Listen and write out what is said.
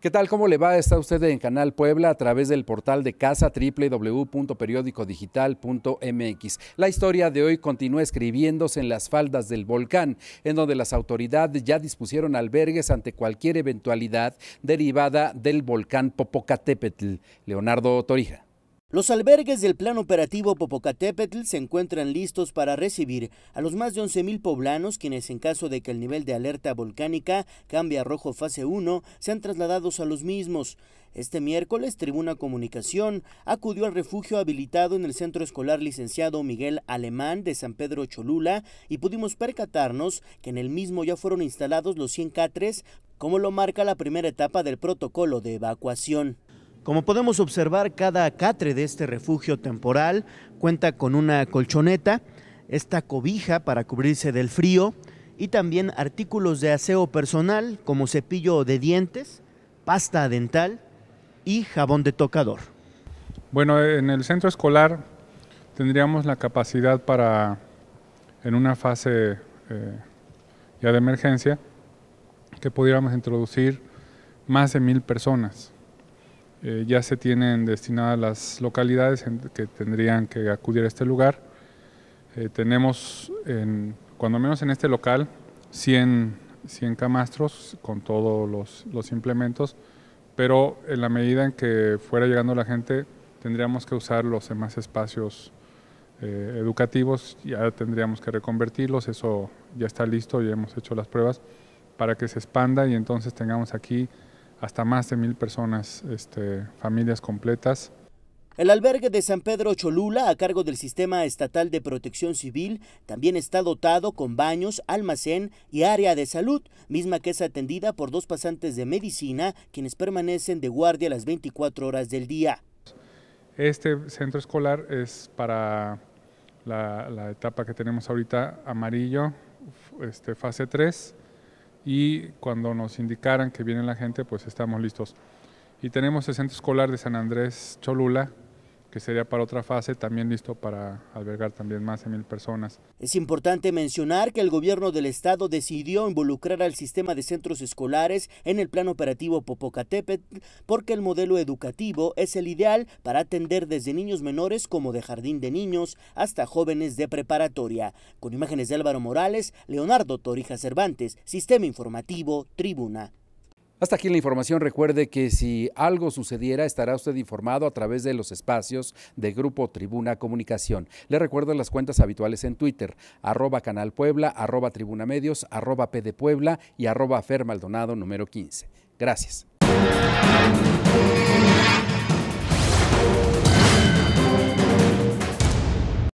¿Qué tal? ¿Cómo le va? Está usted en Canal Puebla a través del portal de casa www.periódicodigital.mx? La historia de hoy continúa escribiéndose en las faldas del volcán, en donde las autoridades ya dispusieron albergues ante cualquier eventualidad derivada del volcán Popocatépetl. Leonardo Torija. Los albergues del Plan Operativo Popocatépetl se encuentran listos para recibir a los más de 11.000 poblanos quienes en caso de que el nivel de alerta volcánica cambie a rojo fase 1, sean trasladados a los mismos. Este miércoles, Tribuna Comunicación acudió al refugio habilitado en el Centro Escolar Licenciado Miguel Alemán de San Pedro Cholula y pudimos percatarnos que en el mismo ya fueron instalados los 100 catres, como lo marca la primera etapa del protocolo de evacuación. Como podemos observar, cada catre de este refugio temporal cuenta con una colchoneta, esta cobija para cubrirse del frío y también artículos de aseo personal como cepillo de dientes, pasta dental y jabón de tocador. Bueno, en el centro escolar tendríamos la capacidad para, en una fase eh, ya de emergencia, que pudiéramos introducir más de mil personas. Eh, ya se tienen destinadas las localidades que tendrían que acudir a este lugar. Eh, tenemos, en, cuando menos en este local, 100, camastros con todos los, implementos, pero en la medida en que fuera llegando la gente, tendríamos que usar los demás espacios eh, educativos, ya tendríamos que reconvertirlos, eso ya está listo, ya hemos hecho las pruebas para que se expanda y entonces tengamos aquí hasta más de mil personas, este, familias completas. El albergue de San Pedro Cholula, a cargo del Sistema Estatal de Protección Civil, también está dotado con baños, almacén y área de salud, misma que es atendida por dos pasantes de medicina, quienes permanecen de guardia las 24 horas del día. Este centro escolar es para la, etapa que tenemos ahorita, amarillo, este, fase 3, y cuando nos indicaran que viene la gente, pues estamos listos. Y tenemos el centro escolar de San Andrés Cholula, que sería para otra fase, también listo para albergar también más de mil personas. Es importante mencionar que el gobierno del estado decidió involucrar al sistema de centros escolares en el plan operativo Popocatépetl porque el modelo educativo es el ideal para atender desde niños menores como de jardín de niños hasta jóvenes de preparatoria. Con imágenes de Álvaro Morales, Leonardo Torija Cervantes, Sistema Informativo, Tribuna. Hasta aquí la información. Recuerde que si algo sucediera, estará usted informado a través de los espacios de Grupo Tribuna Comunicación. Le recuerdo las cuentas habituales en Twitter, arroba Canal Puebla, arroba Tribuna Medios, arroba PD Puebla y arroba Fer Maldonado número 15. Gracias.